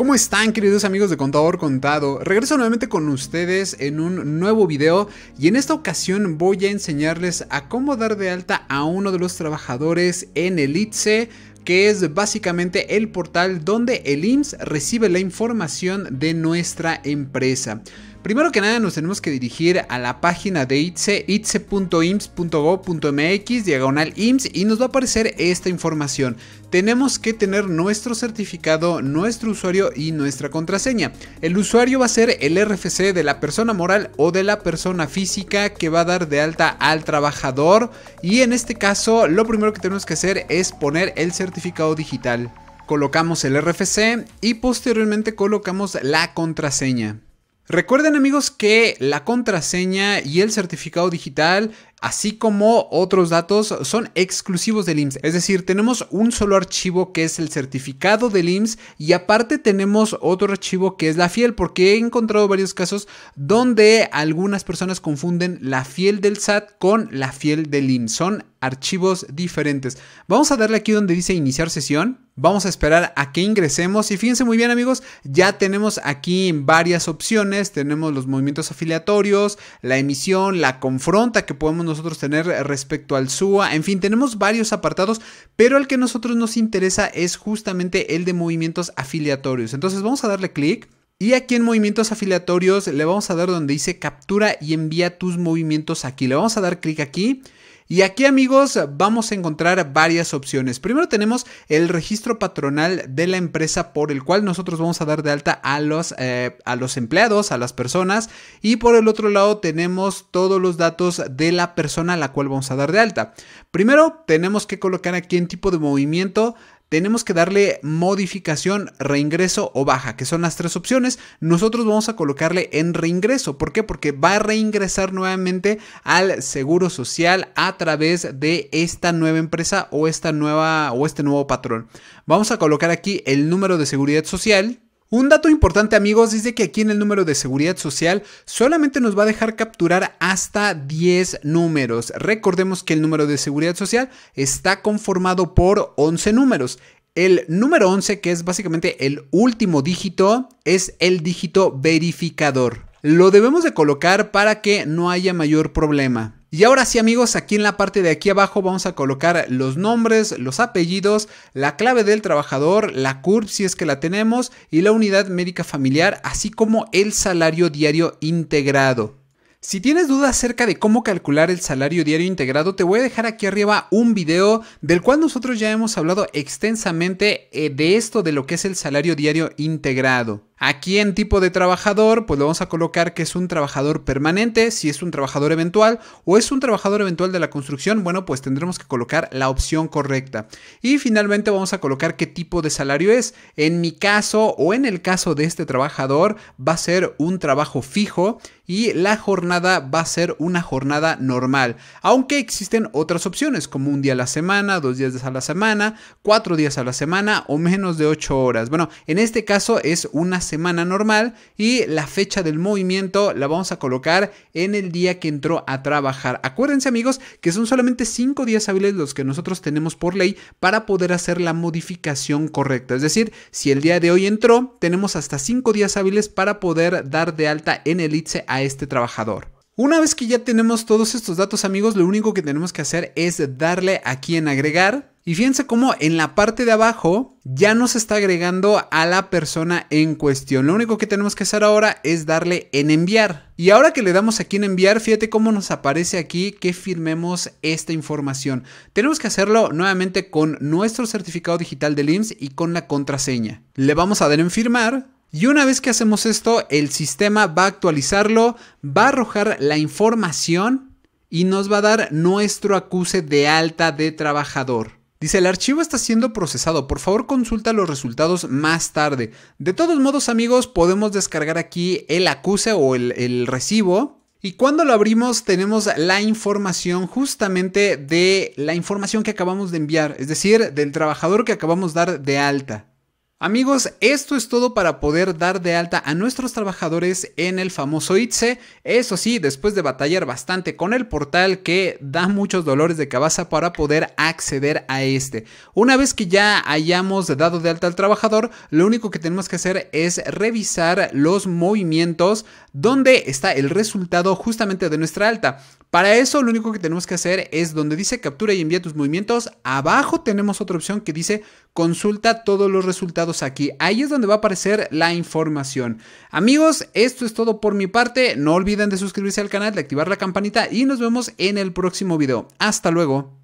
¿Cómo están queridos amigos de Contador Contado? Regreso nuevamente con ustedes en un nuevo video y en esta ocasión voy a enseñarles a cómo dar de alta a uno de los trabajadores en el ITSE que es básicamente el portal donde el IMSS recibe la información de nuestra empresa. Primero que nada nos tenemos que dirigir a la página de ITSE, itseimpsgovmx diagonal y nos va a aparecer esta información. Tenemos que tener nuestro certificado, nuestro usuario y nuestra contraseña. El usuario va a ser el RFC de la persona moral o de la persona física que va a dar de alta al trabajador. Y en este caso, lo primero que tenemos que hacer es poner el certificado digital. Colocamos el RFC y posteriormente colocamos la contraseña. Recuerden amigos que la contraseña y el certificado digital así como otros datos son exclusivos del IMSS. Es decir, tenemos un solo archivo que es el certificado del IMSS y aparte tenemos otro archivo que es la fiel, porque he encontrado varios casos donde algunas personas confunden la fiel del SAT con la fiel del IMSS. Son archivos diferentes. Vamos a darle aquí donde dice iniciar sesión. Vamos a esperar a que ingresemos y fíjense muy bien amigos, ya tenemos aquí varias opciones, tenemos los movimientos afiliatorios, la emisión, la confronta que podemos nosotros tener respecto al SUA. En fin, tenemos varios apartados, pero el que a nosotros nos interesa es justamente el de movimientos afiliatorios. Entonces vamos a darle clic. Y aquí en movimientos afiliatorios le vamos a dar donde dice captura y envía tus movimientos aquí. Le vamos a dar clic aquí y aquí amigos vamos a encontrar varias opciones. Primero tenemos el registro patronal de la empresa por el cual nosotros vamos a dar de alta a los, eh, a los empleados, a las personas. Y por el otro lado tenemos todos los datos de la persona a la cual vamos a dar de alta. Primero tenemos que colocar aquí en tipo de movimiento tenemos que darle modificación, reingreso o baja, que son las tres opciones. Nosotros vamos a colocarle en reingreso. ¿Por qué? Porque va a reingresar nuevamente al seguro social a través de esta nueva empresa o esta nueva o este nuevo patrón. Vamos a colocar aquí el número de seguridad social un dato importante amigos es de que aquí en el número de seguridad social solamente nos va a dejar capturar hasta 10 números. Recordemos que el número de seguridad social está conformado por 11 números. El número 11, que es básicamente el último dígito, es el dígito verificador. Lo debemos de colocar para que no haya mayor problema. Y ahora sí amigos, aquí en la parte de aquí abajo vamos a colocar los nombres, los apellidos, la clave del trabajador, la CURP si es que la tenemos y la unidad médica familiar, así como el salario diario integrado. Si tienes dudas acerca de cómo calcular el salario diario integrado, te voy a dejar aquí arriba un video del cual nosotros ya hemos hablado extensamente eh, de esto de lo que es el salario diario integrado. Aquí en tipo de trabajador, pues lo vamos a colocar que es un trabajador permanente, si es un trabajador eventual o es un trabajador eventual de la construcción, bueno, pues tendremos que colocar la opción correcta. Y finalmente vamos a colocar qué tipo de salario es. En mi caso o en el caso de este trabajador va a ser un trabajo fijo y la jornada va a ser una jornada normal, aunque existen otras opciones como un día a la semana, dos días a la semana, cuatro días a la semana o menos de ocho horas. Bueno, en este caso es una semana normal y la fecha del movimiento la vamos a colocar en el día que entró a trabajar. Acuérdense amigos que son solamente 5 días hábiles los que nosotros tenemos por ley para poder hacer la modificación correcta. Es decir, si el día de hoy entró, tenemos hasta 5 días hábiles para poder dar de alta en el ITSE a este trabajador. Una vez que ya tenemos todos estos datos amigos, lo único que tenemos que hacer es darle aquí en agregar y fíjense cómo en la parte de abajo ya nos está agregando a la persona en cuestión. Lo único que tenemos que hacer ahora es darle en enviar. Y ahora que le damos aquí en enviar, fíjate cómo nos aparece aquí que firmemos esta información. Tenemos que hacerlo nuevamente con nuestro certificado digital de IMSS y con la contraseña. Le vamos a dar en firmar. Y una vez que hacemos esto, el sistema va a actualizarlo, va a arrojar la información y nos va a dar nuestro acuse de alta de trabajador. Dice, el archivo está siendo procesado, por favor consulta los resultados más tarde. De todos modos amigos, podemos descargar aquí el acuse o el, recibo y cuando lo abrimos tenemos la información justamente de la información que acabamos de enviar, es decir, del trabajador que acabamos de dar de alta. Amigos, esto es todo para poder dar de alta a nuestros trabajadores en el famoso ITSE. Eso sí, después de batallar bastante con el portal que da muchos dolores de cabeza para poder acceder a este. Una vez que ya hayamos dado de alta al trabajador, lo único que tenemos que hacer es revisar los movimientos donde está el resultado justamente de nuestra alta. Para eso lo único que tenemos que hacer es donde dice captura y envía tus movimientos, abajo tenemos otra opción que dice consulta todos los resultados aquí. Ahí es donde va a aparecer la información. Amigos, esto es todo por mi parte. No olviden de suscribirse al canal, de activar la campanita y nos vemos en el próximo video. Hasta luego.